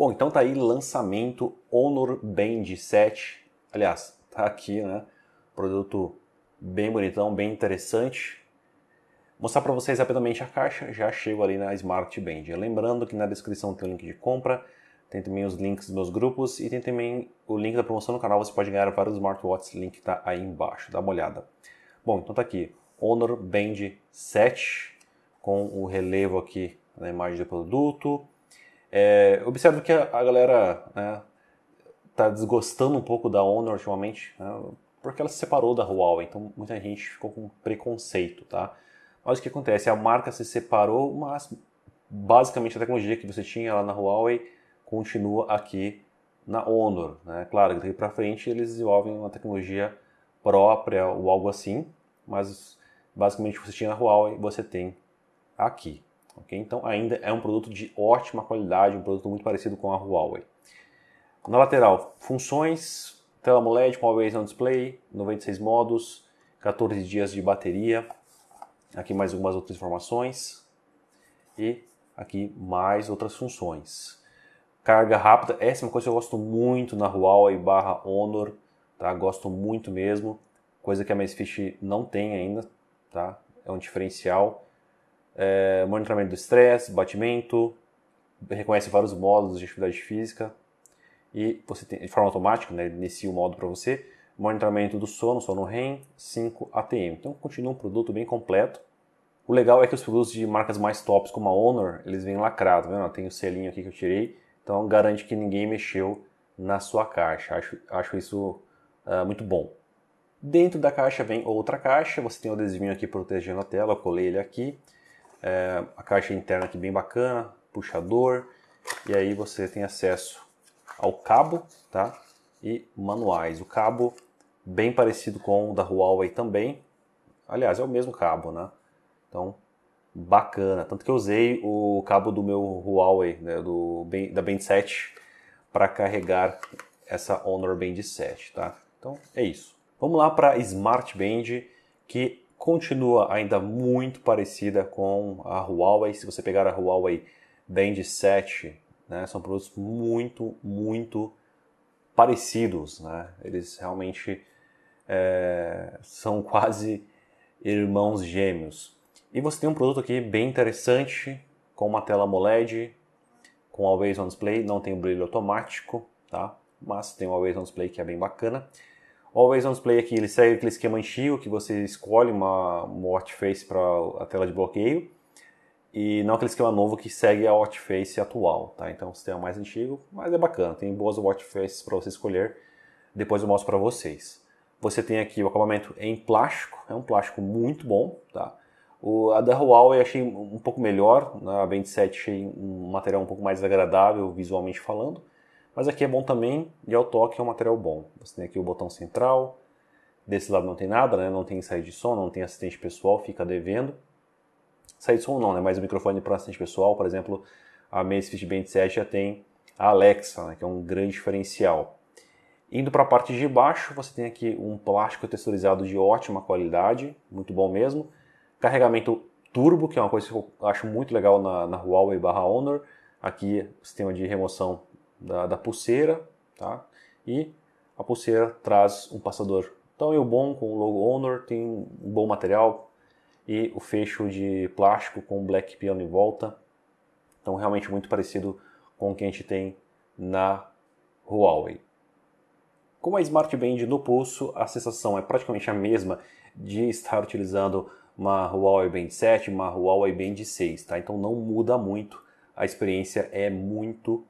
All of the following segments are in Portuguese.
Bom, então tá aí lançamento Honor Band 7. Aliás, tá aqui, né? Produto bem bonitão, bem interessante. Vou mostrar para vocês rapidamente a caixa, já chego ali na Smart Band. Lembrando que na descrição tem o link de compra, tem também os links dos meus grupos e tem também o link da promoção no canal. Você pode ganhar vários smartwatches, link está aí embaixo, dá uma olhada. Bom, então tá aqui, Honor Band 7 com o relevo aqui na imagem do produto é, observo que a, galera né, tá desgostando um pouco da Honor ultimamente, né, porque ela se separou da Huawei, então muita gente ficou com preconceito, tá? Mas o que acontece? A marca se separou, mas basicamente a tecnologia que você tinha lá na Huawei continua aqui na Honor, né? Claro, daqui para frente eles desenvolvem uma tecnologia própria ou algo assim, mas basicamente você tinha na Huawei, você tem aqui, Okay? Então ainda é um produto de ótima qualidade, um produto muito parecido com a Huawei. Na lateral, funções, tela AMOLED com Always On Display, 96 modos, 14 dias de bateria. Aqui mais algumas outras informações. E aqui mais outras funções. Carga rápida, essa é uma coisa que eu gosto muito na Huawei barra Honor, tá? Gosto muito mesmo, coisa que a Mesfit não tem ainda, tá? É um diferencial é, monitoramento do estresse, batimento, reconhece vários módulos de atividade física e você tem, de forma automática, né, inicia o modo para você, monitoramento do sono, sono REM, 5 ATM. Então continua um produto bem completo. O legal é que os produtos de marcas mais tops, como a Honor, eles vêm lacrados, vendo? Né? Tem o selinho aqui que eu tirei, então garante que ninguém mexeu na sua caixa. Acho, acho isso uh, muito bom. Dentro da caixa vem outra caixa, você tem o adesivinho aqui protegendo a tela, eu colei ele aqui. É, a caixa interna aqui bem bacana, puxador, e aí você tem acesso ao cabo, tá? E manuais. O cabo bem parecido com o da Huawei também. Aliás, é o mesmo cabo, né? Então, bacana. Tanto que eu usei o cabo do meu Huawei, né, do, da Band 7, para carregar essa Honor Band 7, tá? Então, é isso. Vamos lá para Smart Band, que continua ainda muito parecida com a Huawei. Se você pegar a Huawei Band 7, né, são produtos muito, muito parecidos. Né? Eles realmente é, são quase irmãos gêmeos. E você tem um produto aqui bem interessante, com uma tela AMOLED, com Always On Display, não tem brilho automático, tá? mas tem o Always On Display que é bem bacana. Always on Display aqui, ele segue aquele esquema antigo que você escolhe uma, watch face para a tela de bloqueio e não aquele esquema novo que segue a watch face atual, tá? Então, o sistema mais antigo, mas é bacana, tem boas watch faces para você escolher, depois eu mostro para vocês. Você tem aqui o acabamento em plástico, é um plástico muito bom, tá? O, a da Huawei eu achei um pouco melhor, a Band 7 achei um material um pouco mais agradável visualmente falando, mas aqui é bom também e ao toque é um material bom. Você tem aqui o botão central, desse lado não tem nada, né? não tem saída de som, não tem assistente pessoal, fica devendo. Saída de som não, né? mas o microfone para assistente pessoal, por exemplo, a Amazfit Band 7 já tem a Alexa, né? que é um grande diferencial. Indo para a parte de baixo, você tem aqui um plástico texturizado de ótima qualidade, muito bom mesmo. Carregamento turbo, que é uma coisa que eu acho muito legal na, na Huawei barra Honor. Aqui, sistema de remoção da, da pulseira, tá? E a pulseira traz um passador. Então, o bom com o logo Honor tem um bom material e o fecho de plástico com black piano em volta. Então, realmente muito parecido com o que a gente tem na Huawei. Com a Smart Band no pulso, a sensação é praticamente a mesma de estar utilizando uma Huawei Band 7, uma Huawei Band 6, tá? Então não muda muito, a experiência é muito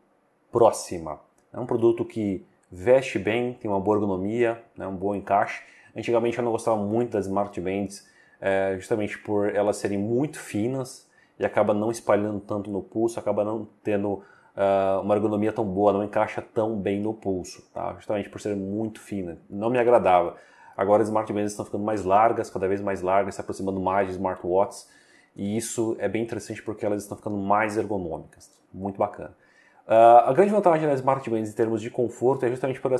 próxima. É um produto que veste bem, tem uma boa ergonomia, né, um bom encaixe. Antigamente eu não gostava muito das Smart Bands, é, justamente por elas serem muito finas e acaba não espalhando tanto no pulso, acaba não tendo uh, uma ergonomia tão boa, não encaixa tão bem no pulso, tá? justamente por ser muito fina. Não me agradava. Agora as Smart Bands estão ficando mais largas, cada vez mais largas, se aproximando mais de smartwatches. E isso é bem interessante porque elas estão ficando mais ergonômicas. Muito bacana. Uh, a grande vantagem das Smart Bands em termos de conforto é justamente por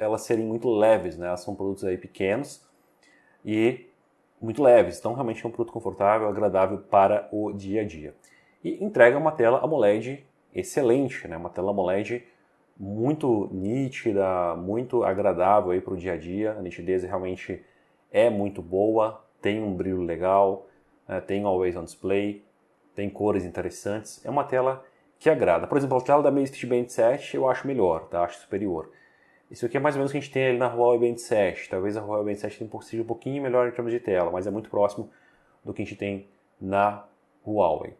elas, serem muito leves, né? Elas são produtos aí pequenos e muito leves, então realmente é um produto confortável, agradável para o dia a dia. E entrega uma tela AMOLED excelente, né? Uma tela AMOLED muito nítida, muito agradável aí para o dia a dia. A nitidez realmente é muito boa, tem um brilho legal, né? tem always on display, tem cores interessantes. É uma tela que agrada. Por exemplo, a tela da Amazfit Band 7 eu acho melhor, tá? acho superior. Isso aqui é mais ou menos o que a gente tem ali na Huawei Band 7. Talvez a Huawei Band 7 tenha por si um pouquinho melhor em termos de tela, mas é muito próximo do que a gente tem na Huawei.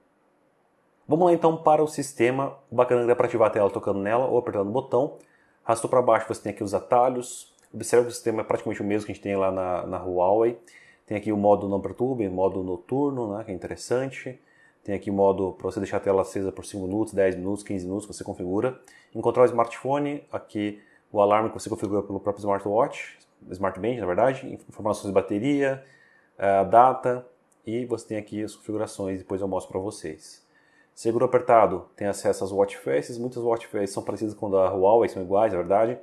Vamos lá então para o sistema. O bacana é que dá para ativar a tela tocando nela ou apertando o botão. Arrastou para baixo, você tem aqui os atalhos. Observe que o sistema é praticamente o mesmo que a gente tem lá na, na Huawei. Tem aqui o modo não perturbe, modo noturno, né, que é interessante. Tem aqui modo para você deixar a tela acesa por 5 minutos, 10 minutos, 15 minutos, você configura. Encontrar o smartphone, aqui o alarme que você configura pelo próprio smartwatch, smartband na verdade, informações de bateria, eh, data e você tem aqui as configurações, depois eu mostro para vocês. Seguro apertado, tem acesso às watch faces, muitas watch faces são parecidas com a da Huawei, são iguais, na verdade,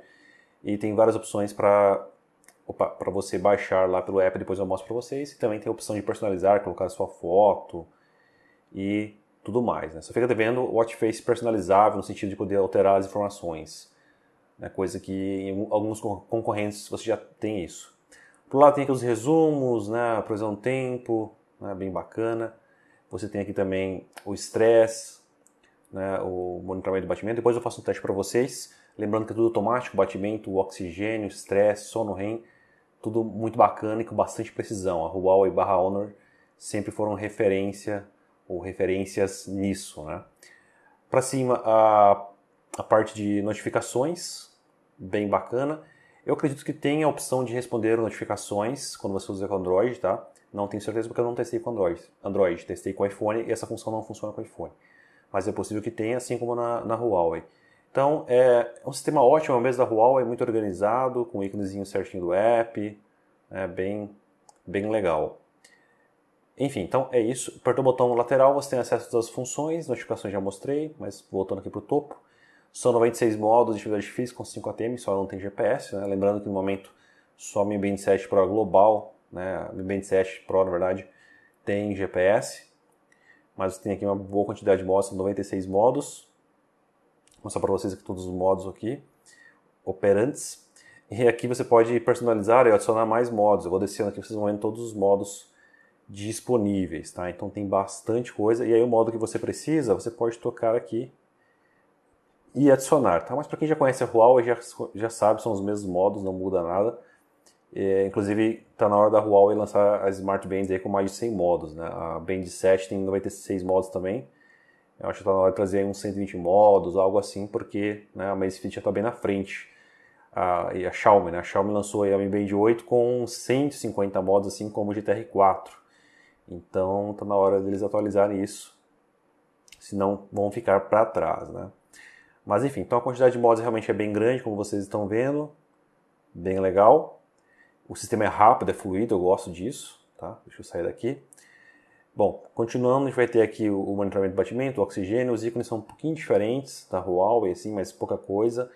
e tem várias opções para para você baixar lá pelo app, depois eu mostro para vocês. E também tem a opção de personalizar, colocar sua foto, e tudo mais. Né? Só fica devendo o face personalizável no sentido de poder alterar as informações, né? coisa que em alguns concorrentes você já tem isso. Por lá tem aqui os resumos, né? a previsão do tempo, né? bem bacana. Você tem aqui também o estresse, né? o monitoramento do batimento. Depois eu faço um teste para vocês. Lembrando que é tudo automático, batimento, oxigênio, estresse, sono REM, tudo muito bacana e com bastante precisão. A Huawei barra Honor sempre foram referência ou referências nisso, né? Para cima, a, a parte de notificações, bem bacana. Eu acredito que tem a opção de responder notificações quando você usa com Android, tá? Não tenho certeza porque eu não testei com Android. Android, testei com iPhone e essa função não funciona com iPhone. Mas é possível que tenha, assim como na, na Huawei. Então, é um sistema ótimo, ao mesmo da Huawei, muito organizado, com o íconezinho certinho do app, é bem, bem legal. Enfim, então é isso. Apertou o botão lateral, você tem acesso às funções, notificações já mostrei, mas voltando aqui para o topo. São 96 modos de atividade física com 5 ATM, só não tem GPS. Né? Lembrando que no momento só Mi Band 7 Pro global, né? Mi Band 7 Pro na verdade, tem GPS. Mas tem aqui uma boa quantidade de modos, são 96 modos. Vou mostrar para vocês aqui todos os modos aqui, operantes. E aqui você pode personalizar e adicionar mais modos. Eu vou descendo aqui, vocês vão vendo todos os modos disponíveis, tá? Então tem bastante coisa e aí o modo que você precisa, você pode tocar aqui e adicionar, tá? Mas para quem já conhece a Huawei já, já sabe, são os mesmos modos, não muda nada. É, inclusive está na hora da Huawei lançar as Smart Bands aí com mais de 100 modos, né? A Band 7 tem 96 modos também. Eu acho que está na hora de trazer uns 120 modos, algo assim, porque né, a Amazfit já está bem na frente. A, e a Xiaomi, né? A Xiaomi lançou a Mi Band 8 com 150 modos, assim como o GTR 4. Então está na hora deles atualizarem isso, senão vão ficar para trás, né? Mas enfim, então a quantidade de mods realmente é bem grande, como vocês estão vendo, bem legal. O sistema é rápido, é fluido, eu gosto disso, tá? Deixa eu sair daqui. Bom, continuando, a gente vai ter aqui o monitoramento do batimento, o oxigênio, os ícones são um pouquinho diferentes da tá? Huawei, assim, mas pouca coisa.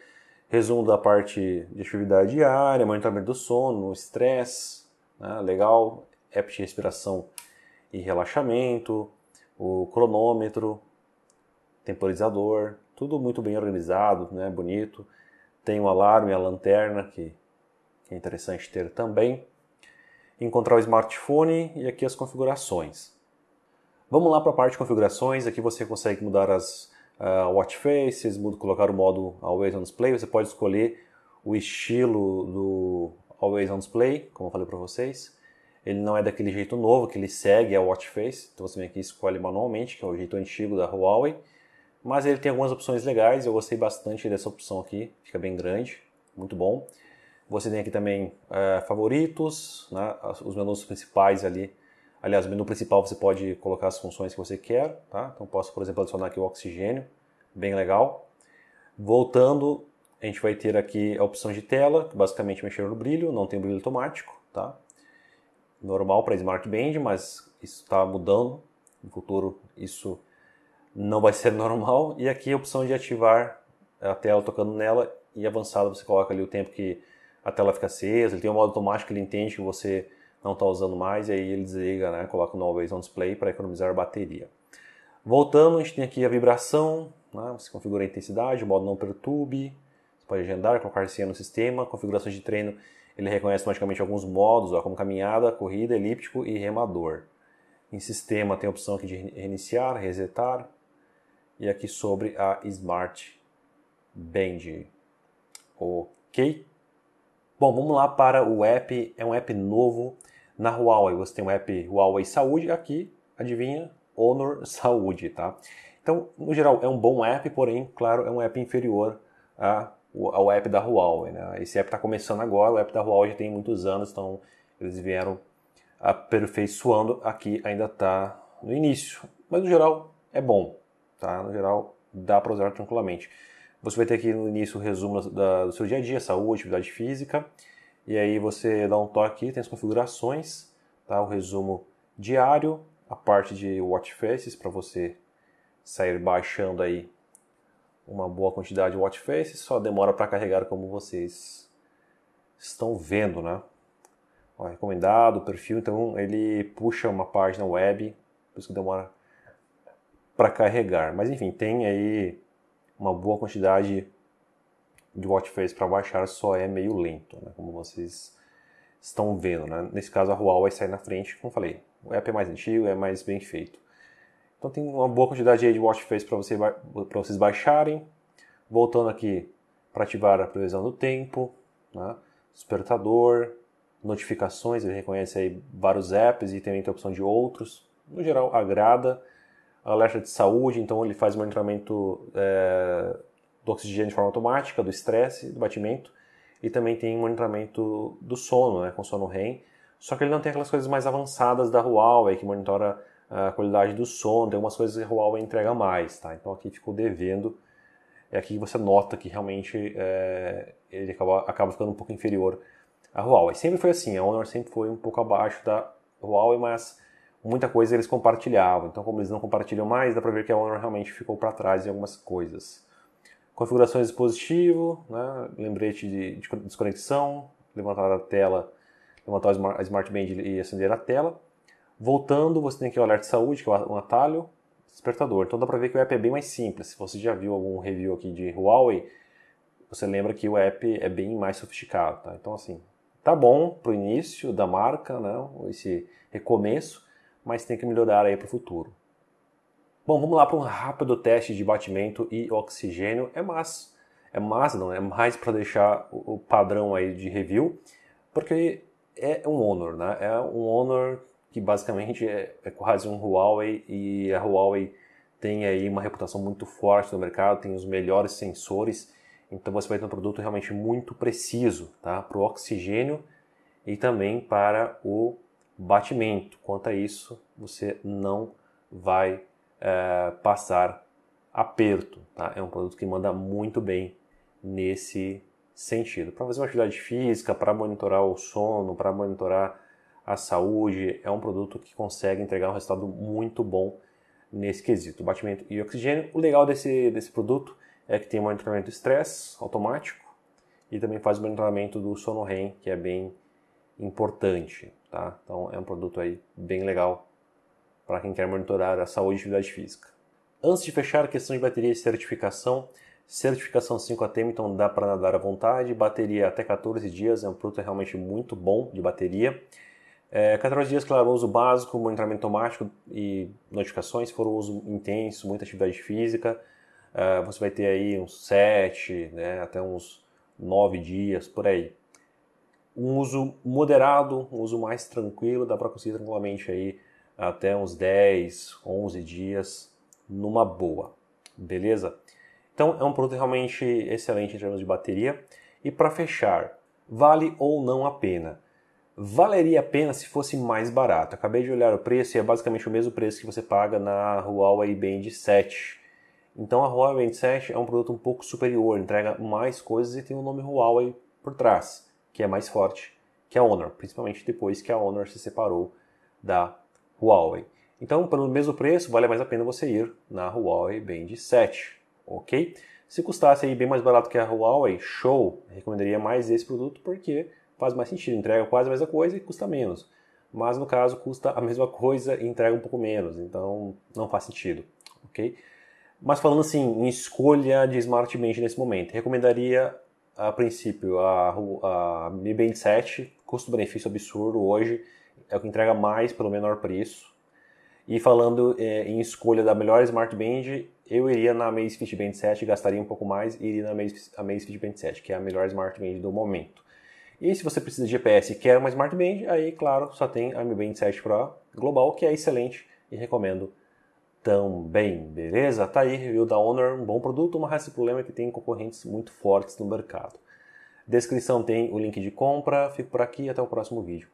Resumo da parte de atividade diária, monitoramento do sono, estresse, né? legal, app de respiração e relaxamento, o cronômetro, temporizador, tudo muito bem organizado, né, bonito. Tem o alarme, a lanterna, que é interessante ter também. Encontrar o smartphone e aqui as configurações. Vamos lá para a parte de configurações, aqui você consegue mudar as uh, ah, watch faces, colocar o modo Always On Display, você pode escolher o estilo do Always On Display, como eu falei para vocês. Ele não é daquele jeito novo que ele segue, a é watch face. Então você vem aqui e escolhe manualmente, que é o jeito antigo da Huawei. Mas ele tem algumas opções legais, eu gostei bastante dessa opção aqui, fica bem grande, muito bom. Você tem aqui também é, favoritos, né, os menus principais ali. Aliás, o menu principal você pode colocar as funções que você quer, tá? Então posso, por exemplo, adicionar aqui o oxigênio, bem legal. Voltando, a gente vai ter aqui a opção de tela, que basicamente mexer no brilho, não tem brilho automático, tá? normal para Smart Band, mas isso está mudando. No futuro isso não vai ser normal. E aqui a opção de ativar a tela tocando nela e avançada você coloca ali o tempo que a tela fica acesa. Ele tem um modo automático que ele entende que você não está usando mais e aí ele desliga, né? Coloca no Always On Display para economizar bateria. Voltando, a gente tem aqui a vibração, né? você configura a intensidade, o modo não perturbe, você pode agendar, colocar senha no sistema, configurações de treino ele reconhece automaticamente alguns modos, ó, como caminhada, corrida, elíptico e remador. Em sistema tem a opção aqui de reiniciar, resetar. E aqui sobre a Smart Band. Ok? Bom, vamos lá para o app. É um app novo na Huawei. Você tem o um app Huawei Saúde aqui, adivinha? Honor Saúde, tá? Então, no geral, é um bom app, porém, claro, é um app inferior a o app da Huawei. Né? Esse app está começando agora, o app da Huawei já tem muitos anos, então eles vieram aperfeiçoando. Aqui ainda está no início, mas no geral é bom, tá? No geral dá para usar tranquilamente. Você vai ter aqui no início o resumo da, do seu dia a dia, saúde, atividade física, e aí você dá um toque aqui, tem as configurações, tá? O resumo diário, a parte de watch faces para você sair baixando aí uma boa quantidade de watch face, só demora para carregar como vocês estão vendo, né? Ó, recomendado, perfil, então ele puxa uma página web, por isso que demora para carregar. Mas enfim, tem aí uma boa quantidade de watch face para baixar, só é meio lento, né? Como vocês estão vendo, né? Nesse caso a Huawei sai na frente, como falei, o app é mais antigo, é mais bem feito. Então tem uma boa quantidade aí de watch face para você, vocês baixarem. Voltando aqui para ativar a previsão do tempo, né? despertador, notificações, ele reconhece aí vários apps e também tem a opção de outros. No geral, agrada. Alerta de saúde, então ele faz monitoramento é, do oxigênio de forma automática, do estresse, do batimento. E também tem monitoramento do sono, né, com sono REM. Só que ele não tem aquelas coisas mais avançadas da Huawei, que monitora a qualidade do som, tem algumas coisas que a Huawei entrega mais, tá? Então aqui ficou devendo, é aqui que você nota que realmente é, ele acaba, acaba ficando um pouco inferior à Huawei. Sempre foi assim, a Honor sempre foi um pouco abaixo da Huawei, mas muita coisa eles compartilhavam. Então como eles não compartilham mais, dá para ver que a Honor realmente ficou para trás em algumas coisas. Configurações de dispositivo, né? lembrete de, de desconexão, levantar a tela, levantar a Smart Band e acender a tela. Voltando, você tem que olhar de saúde, que é um atalho, despertador. Então dá para ver que o app é bem mais simples. Se você já viu algum review aqui de Huawei, você lembra que o app é bem mais sofisticado. Tá? Então assim, tá bom para o início da marca, né? esse recomeço, mas tem que melhorar aí para o futuro. Bom, vamos lá para um rápido teste de batimento e oxigênio. É mais, é mais não, é mais para deixar o padrão aí de review, porque é um Honor, né? É um Honor que basicamente é, é quase um Huawei e a Huawei tem aí uma reputação muito forte no mercado, tem os melhores sensores, então você vai ter um produto realmente muito preciso, tá? Para o oxigênio e também para o batimento. Quanto a isso, você não vai é, passar aperto, tá? É um produto que manda muito bem nesse sentido. Para fazer uma atividade física, para monitorar o sono, para monitorar a saúde, é um produto que consegue entregar um resultado muito bom nesse quesito, batimento e oxigênio. O legal desse, desse produto é que tem um monitoramento de estresse automático e também faz o monitoramento do sono REM, que é bem importante, tá? Então é um produto aí bem legal para quem quer monitorar a saúde e atividade física. Antes de fechar a questão de bateria e certificação, certificação 5 at então dá para nadar à vontade, bateria até 14 dias, é um produto realmente muito bom de bateria. É, 14 dias, claro, uso básico, monitoramento automático e notificações. Se for um uso intenso, muita atividade física, uh, você vai ter aí uns 7, né, até uns 9 dias, por aí. Um uso moderado, um uso mais tranquilo, dá para conseguir tranquilamente aí até uns 10, 11 dias numa boa, beleza? Então é um produto realmente excelente em termos de bateria. E para fechar, vale ou não a pena? Valeria a pena se fosse mais barato. Acabei de olhar o preço e é basicamente o mesmo preço que você paga na Huawei Band 7. Então a Huawei Band 7 é um produto um pouco superior, entrega mais coisas e tem o nome Huawei por trás, que é mais forte que a Honor, principalmente depois que a Honor se separou da Huawei. Então, pelo mesmo preço, vale mais a pena você ir na Huawei Band 7, ok? Se custasse aí bem mais barato que a Huawei, show, recomendaria mais esse produto porque faz mais sentido, entrega quase a mesma coisa e custa menos. Mas no caso custa a mesma coisa e entrega um pouco menos, então não faz sentido, ok? Mas falando assim, em escolha de Smart Band nesse momento, recomendaria a princípio a, a Mi Band 7, custo-benefício absurdo hoje, é o que entrega mais pelo menor preço. E falando é, em escolha da melhor Smart Band, eu iria na Amazfit Band 7, gastaria um pouco mais e iria na Amazfit Band 7, que é a melhor Smart Band do momento. E se você precisa de GPS e quer uma Smart Band, aí, claro, só tem a Mi Band 7 Pro Global, que é excelente e recomendo também, beleza? Tá aí, review da Honor, um bom produto, uma raça de problema é que tem concorrentes muito fortes no mercado. Descrição tem o link de compra, fico por aqui, até o próximo vídeo.